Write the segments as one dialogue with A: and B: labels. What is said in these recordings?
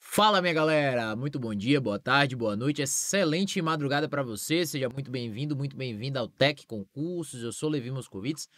A: Fala minha galera, muito bom dia, boa tarde, boa noite, excelente madrugada para você, seja muito bem-vindo, muito bem-vinda ao Tec Concursos, eu sou Levi Moscovitz.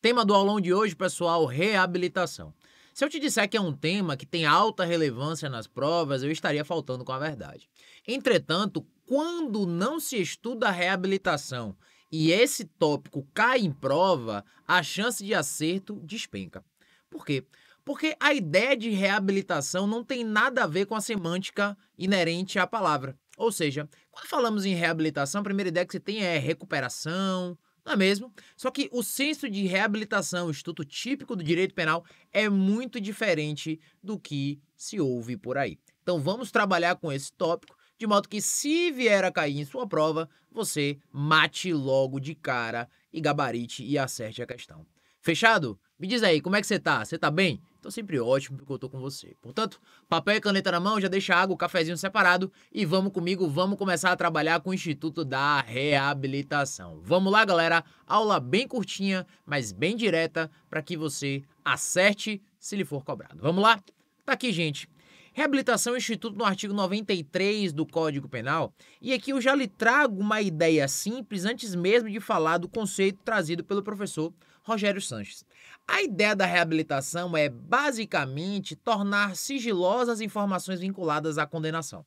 A: Tema do aulão de hoje, pessoal, reabilitação. Se eu te disser que é um tema que tem alta relevância nas provas, eu estaria faltando com a verdade. Entretanto, quando não se estuda a reabilitação e esse tópico cai em prova, a chance de acerto despenca. Por quê? Porque a ideia de reabilitação não tem nada a ver com a semântica inerente à palavra. Ou seja, quando falamos em reabilitação, a primeira ideia que você tem é recuperação, não é mesmo? Só que o senso de reabilitação, o estudo típico do direito penal, é muito diferente do que se ouve por aí. Então vamos trabalhar com esse tópico de modo que se vier a cair em sua prova, você mate logo de cara e gabarite e acerte a questão. Fechado? Me diz aí, como é que você tá? Você tá bem? Tô sempre ótimo porque eu tô com você. Portanto, papel e caneta na mão, já deixa a água, o cafezinho separado e vamos comigo, vamos começar a trabalhar com o Instituto da Reabilitação. Vamos lá, galera. Aula bem curtinha, mas bem direta para que você acerte se lhe for cobrado. Vamos lá? Tá aqui, gente. Reabilitação instituto no artigo 93 do Código Penal. E aqui eu já lhe trago uma ideia simples antes mesmo de falar do conceito trazido pelo professor Rogério Sanches. A ideia da reabilitação é basicamente tornar sigilosas informações vinculadas à condenação.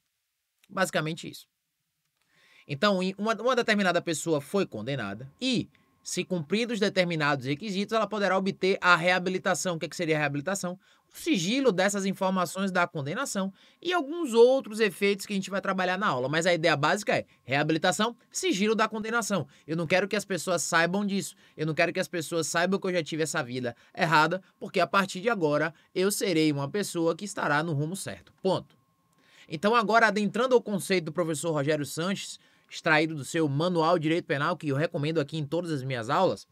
A: Basicamente isso. Então, uma, uma determinada pessoa foi condenada e se cumpridos determinados requisitos, ela poderá obter a reabilitação. O que, é que seria a reabilitação? o sigilo dessas informações da condenação e alguns outros efeitos que a gente vai trabalhar na aula. Mas a ideia básica é reabilitação, sigilo da condenação. Eu não quero que as pessoas saibam disso. Eu não quero que as pessoas saibam que eu já tive essa vida errada, porque a partir de agora eu serei uma pessoa que estará no rumo certo. Ponto. Então, agora, adentrando ao conceito do professor Rogério Sanches, extraído do seu Manual de Direito Penal, que eu recomendo aqui em todas as minhas aulas,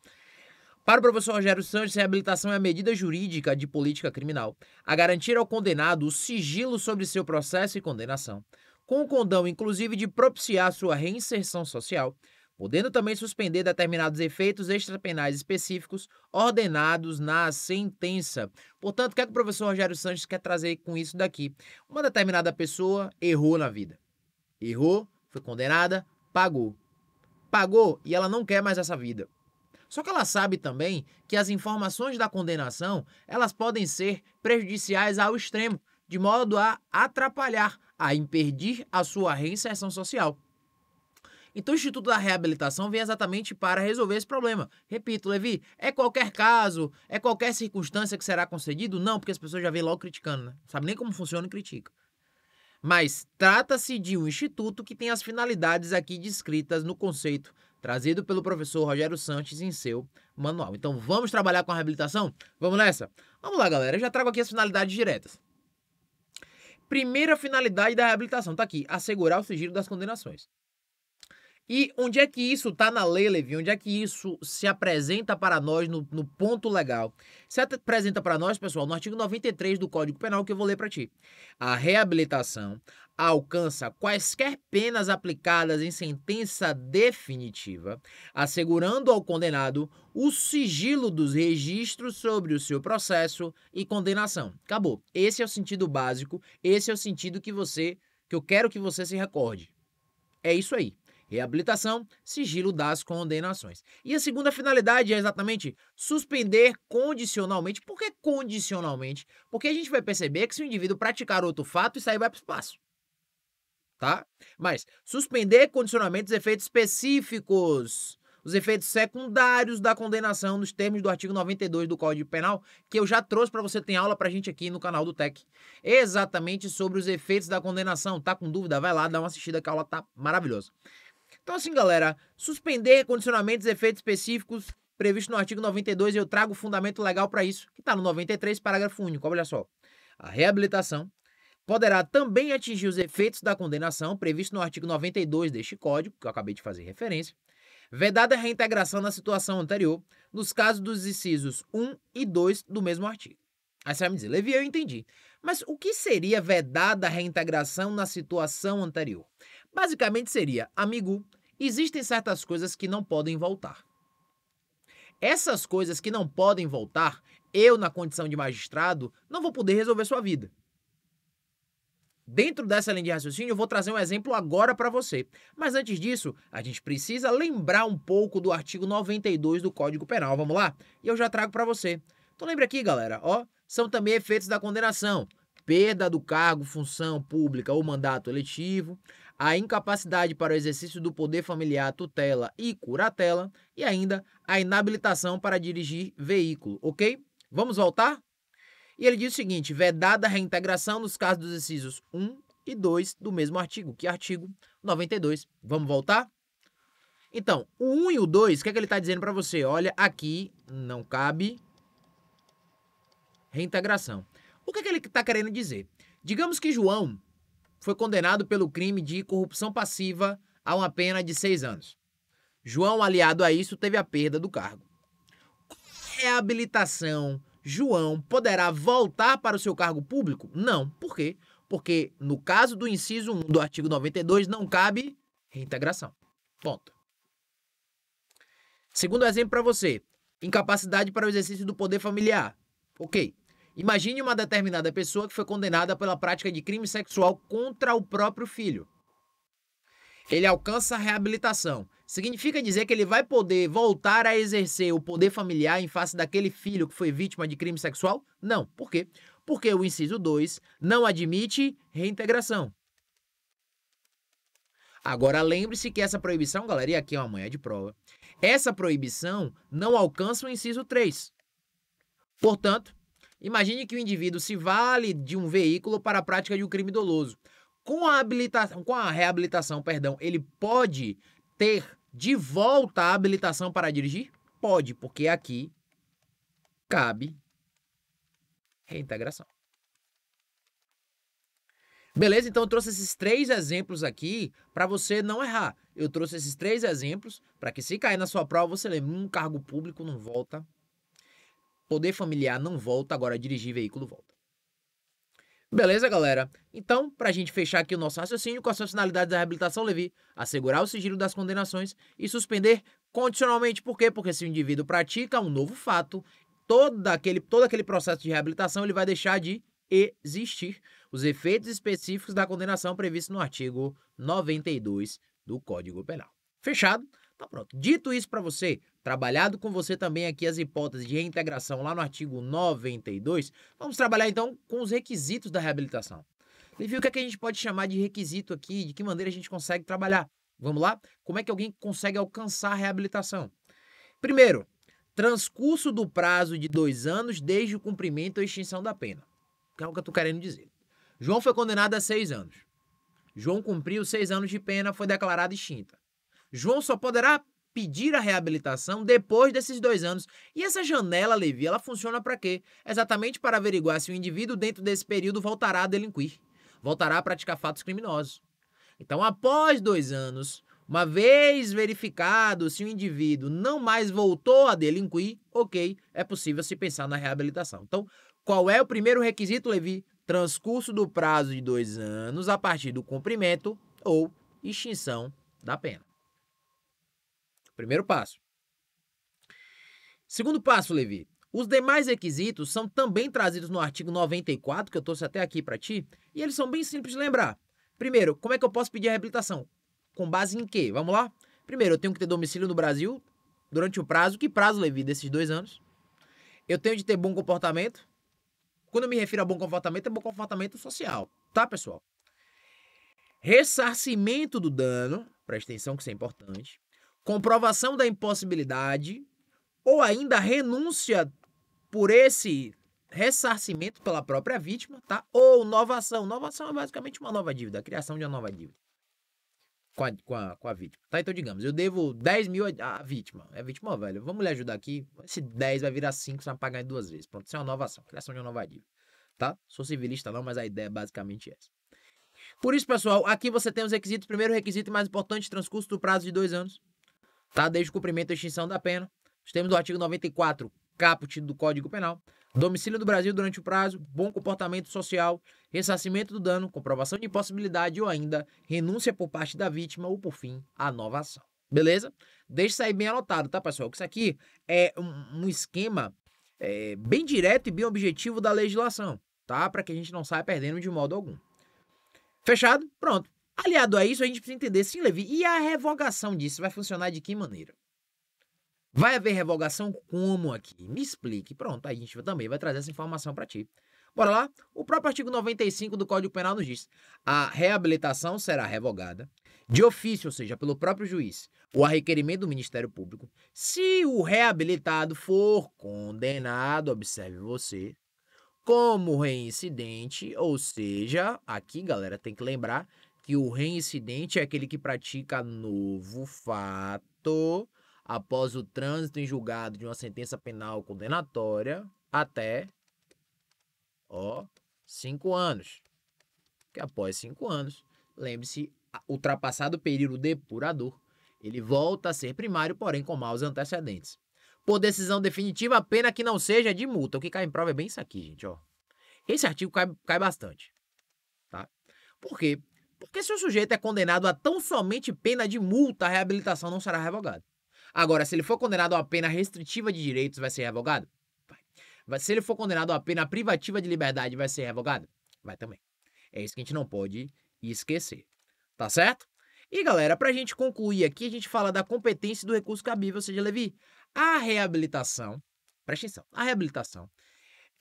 A: para o professor Rogério Santos, reabilitação é a medida jurídica de política criminal a garantir ao condenado o sigilo sobre seu processo e condenação, com o condão, inclusive, de propiciar sua reinserção social, podendo também suspender determinados efeitos extrapenais específicos ordenados na sentença. Portanto, o que, é que o professor Rogério Santos quer trazer com isso daqui? Uma determinada pessoa errou na vida. Errou, foi condenada, pagou. Pagou e ela não quer mais essa vida. Só que ela sabe também que as informações da condenação, elas podem ser prejudiciais ao extremo, de modo a atrapalhar, a impedir a sua reinserção social. Então, o Instituto da Reabilitação vem exatamente para resolver esse problema. Repito, Levi, é qualquer caso, é qualquer circunstância que será concedido? Não, porque as pessoas já vêm logo criticando, né? Sabe nem como funciona e critica. Mas trata-se de um instituto que tem as finalidades aqui descritas no conceito trazido pelo professor Rogério Sanches em seu manual. Então vamos trabalhar com a reabilitação? Vamos nessa? Vamos lá, galera. Eu já trago aqui as finalidades diretas. Primeira finalidade da reabilitação está aqui: assegurar o sigilo das condenações. E onde é que isso está na lei, Levi? Onde é que isso se apresenta para nós no, no ponto legal? Se apresenta para nós, pessoal, no artigo 93 do Código Penal, que eu vou ler para ti. A reabilitação alcança quaisquer penas aplicadas em sentença definitiva, assegurando ao condenado o sigilo dos registros sobre o seu processo e condenação. Acabou. Esse é o sentido básico, esse é o sentido que você que eu quero que você se recorde. É isso aí. Reabilitação, sigilo das condenações. E a segunda finalidade é exatamente suspender condicionalmente. Por que condicionalmente? Porque a gente vai perceber que se o indivíduo praticar outro fato, isso aí vai para o espaço tá? Mas suspender condicionamentos efeitos específicos, os efeitos secundários da condenação nos termos do artigo 92 do Código Penal, que eu já trouxe para você, tem aula pra gente aqui no canal do Tec, exatamente sobre os efeitos da condenação. Tá com dúvida? Vai lá, dá uma assistida que a aula tá maravilhosa. Então assim, galera, suspender condicionamentos efeitos específicos previsto no artigo 92 eu trago fundamento legal para isso, que está no 93, parágrafo único. Olha só. A reabilitação poderá também atingir os efeitos da condenação previsto no artigo 92 deste Código, que eu acabei de fazer referência, vedada a reintegração na situação anterior, nos casos dos incisos 1 e 2 do mesmo artigo. Aí você vai me dizer, Levi, eu entendi. Mas o que seria vedada a reintegração na situação anterior? Basicamente seria, amigo, existem certas coisas que não podem voltar. Essas coisas que não podem voltar, eu, na condição de magistrado, não vou poder resolver sua vida. Dentro dessa linha de raciocínio, eu vou trazer um exemplo agora para você. Mas antes disso, a gente precisa lembrar um pouco do artigo 92 do Código Penal. Vamos lá? E eu já trago para você. Então lembra aqui, galera, ó, são também efeitos da condenação: perda do cargo, função pública ou mandato eletivo, a incapacidade para o exercício do poder familiar, tutela e curatela, e ainda a inabilitação para dirigir veículo, OK? Vamos voltar? E ele diz o seguinte: vedada a reintegração nos casos dos incisos 1 e 2 do mesmo artigo, que é artigo 92. Vamos voltar? Então, o 1 e o 2, o que, é que ele está dizendo para você? Olha, aqui não cabe reintegração. O que, é que ele está querendo dizer? Digamos que João foi condenado pelo crime de corrupção passiva a uma pena de seis anos. João, aliado a isso, teve a perda do cargo. Reabilitação João poderá voltar para o seu cargo público? Não. Por quê? Porque no caso do inciso 1 do artigo 92 não cabe reintegração. Ponto. Segundo exemplo para você, incapacidade para o exercício do poder familiar. OK. Imagine uma determinada pessoa que foi condenada pela prática de crime sexual contra o próprio filho ele alcança a reabilitação. Significa dizer que ele vai poder voltar a exercer o poder familiar em face daquele filho que foi vítima de crime sexual? Não. Por quê? Porque o inciso 2 não admite reintegração. Agora lembre-se que essa proibição, galera, e aqui é uma manhã de prova, essa proibição não alcança o inciso 3. Portanto, imagine que o indivíduo se vale de um veículo para a prática de um crime doloso com a habilitação, com a reabilitação, perdão, ele pode ter de volta a habilitação para dirigir? Pode, porque aqui cabe reintegração. Beleza? Então eu trouxe esses três exemplos aqui para você não errar. Eu trouxe esses três exemplos para que se cair na sua prova, você lembre, um cargo público não volta, poder familiar não volta, agora dirigir veículo volta. Beleza, galera? Então, para a gente fechar aqui o nosso raciocínio, com as finalidades da reabilitação, Levi? Assegurar o sigilo das condenações e suspender condicionalmente. Por quê? Porque se o indivíduo pratica um novo fato, todo aquele, todo aquele processo de reabilitação ele vai deixar de existir. Os efeitos específicos da condenação previstos no artigo 92 do Código Penal. Fechado? Tá pronto. Dito isso para você, trabalhado com você também aqui as hipóteses de reintegração lá no artigo 92, vamos trabalhar então com os requisitos da reabilitação. viu o que, é que a gente pode chamar de requisito aqui? De que maneira a gente consegue trabalhar? Vamos lá? Como é que alguém consegue alcançar a reabilitação? Primeiro, transcurso do prazo de dois anos desde o cumprimento ou extinção da pena. Que é o que eu tô querendo dizer. João foi condenado a seis anos. João cumpriu seis anos de pena, foi declarado extinta. João só poderá pedir a reabilitação depois desses dois anos. E essa janela, Levi, ela funciona para quê? Exatamente para averiguar se o indivíduo dentro desse período voltará a delinquir, voltará a praticar fatos criminosos. Então, após dois anos, uma vez verificado se o indivíduo não mais voltou a delinquir, ok, é possível se pensar na reabilitação. Então, qual é o primeiro requisito, Levi? Transcurso do prazo de dois anos a partir do cumprimento ou extinção da pena. Primeiro passo. Segundo passo, Levi. Os demais requisitos são também trazidos no artigo 94, que eu trouxe até aqui para ti, e eles são bem simples de lembrar. Primeiro, como é que eu posso pedir a reabilitação? Com base em quê? Vamos lá? Primeiro, eu tenho que ter domicílio no Brasil durante o prazo. Que prazo, Levi, desses dois anos? Eu tenho de ter bom comportamento. Quando eu me refiro a bom comportamento, é bom comportamento social, tá, pessoal? Ressarcimento do dano, presta atenção que isso é importante comprovação da impossibilidade ou ainda renúncia por esse ressarcimento pela própria vítima, tá? Ou novação. Novação é basicamente uma nova dívida, a criação de uma nova dívida com a, com a, com a vítima, tá? Então, digamos, eu devo 10 mil à vítima. É vítima, ó, velho, vamos lhe ajudar aqui. Esse 10 vai virar 5, você vai pagar em duas vezes. Pronto, isso é uma novação, criação de uma nova dívida, tá? Sou civilista não, mas a ideia é basicamente essa. Por isso, pessoal, aqui você tem os requisitos. Primeiro requisito mais importante, transcurso do prazo de dois anos tá? Desde o cumprimento da extinção da pena, os termos do artigo 94, caput do Código Penal, domicílio do Brasil durante o prazo, bom comportamento social, ressarcimento do dano, comprovação de impossibilidade ou ainda renúncia por parte da vítima ou, por fim, a nova ação. Beleza? Deixa sair bem anotado, tá, pessoal? Que isso aqui é um, um esquema é, bem direto e bem objetivo da legislação, tá? Para que a gente não saia perdendo de modo algum. Fechado? Pronto. Aliado a isso, a gente precisa entender, sim, Levi, e a revogação disso vai funcionar de que maneira? Vai haver revogação como aqui? Me explique. Pronto, a gente também vai trazer essa informação para ti. Bora lá? O próprio artigo 95 do Código Penal nos diz: a reabilitação será revogada de ofício, ou seja, pelo próprio juiz, ou a requerimento do Ministério Público, se o reabilitado for condenado, observe você, como reincidente, ou seja, aqui, galera, tem que lembrar que o reincidente é aquele que pratica novo fato após o trânsito em julgado de uma sentença penal condenatória até ó cinco anos. Que após cinco anos, lembre-se, ultrapassado o período depurador, ele volta a ser primário, porém com maus antecedentes. Por decisão definitiva, a pena que não seja de multa. O que cai em prova é bem isso aqui, gente, ó. Esse artigo cai, cai bastante, tá? Por quê? Porque se o sujeito é condenado a tão somente pena de multa, a reabilitação não será revogada. Agora, se ele for condenado a pena restritiva de direitos, vai ser revogado? Vai. Se ele for condenado a pena privativa de liberdade, vai ser revogado? Vai também. É isso que a gente não pode esquecer. Tá certo? E galera, para a gente concluir aqui, a gente fala da competência do recurso cabível, ou seja, Levi, a reabilitação, presta atenção, a reabilitação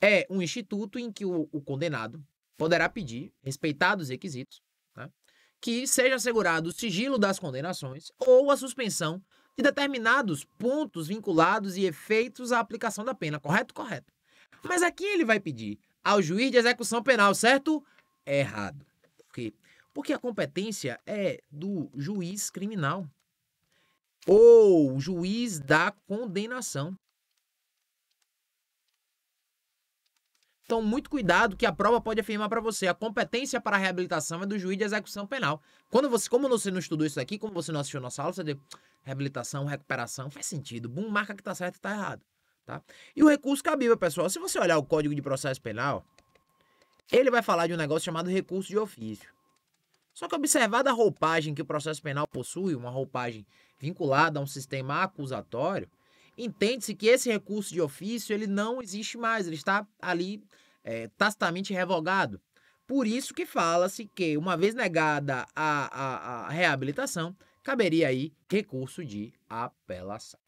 A: é um instituto em que o, o condenado poderá pedir, respeitados os requisitos, que seja assegurado o sigilo das condenações ou a suspensão de determinados pontos vinculados e efeitos à aplicação da pena, correto? Correto. Mas a quem ele vai pedir ao juiz de execução penal, certo? Errado. Por quê? Porque a competência é do juiz criminal ou juiz da condenação. Então, muito cuidado que a prova pode afirmar para você. A competência para a reabilitação é do juiz de execução penal. Quando você, como você não estudou isso aqui, como você não assistiu nossa aula, você deu reabilitação, recuperação, faz sentido. Bum, marca que tá certo e tá errado. Tá? E o recurso cabível, pessoal, se você olhar o Código de Processo Penal, ele vai falar de um negócio chamado recurso de ofício. Só que observada a roupagem que o processo penal possui, uma roupagem vinculada a um sistema acusatório, entende-se que esse recurso de ofício ele não existe mais, ele está ali é, tacitamente revogado. Por isso que fala-se que, uma vez negada a, a, a reabilitação, caberia aí recurso de apelação.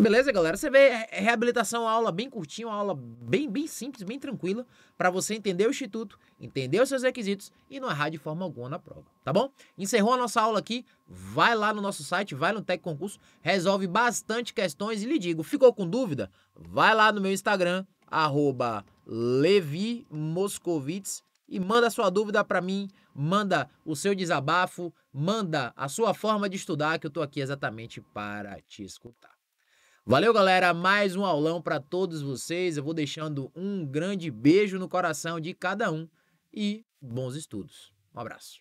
A: Beleza, galera? Você vê é, é reabilitação, aula bem curtinha, uma aula bem, bem simples, bem tranquila, para você entender o instituto, entender os seus requisitos e não errar de forma alguma na prova, tá bom? Encerrou a nossa aula aqui, vai lá no nosso site, vai no Tec Concurso, resolve bastante questões e lhe digo, ficou com dúvida? Vai lá no meu Instagram, arroba e manda sua dúvida para mim, manda o seu desabafo, manda a sua forma de estudar, que eu estou aqui exatamente para te escutar. Valeu, galera. Mais um aulão para todos vocês. Eu vou deixando um grande beijo no coração de cada um e bons estudos. Um abraço.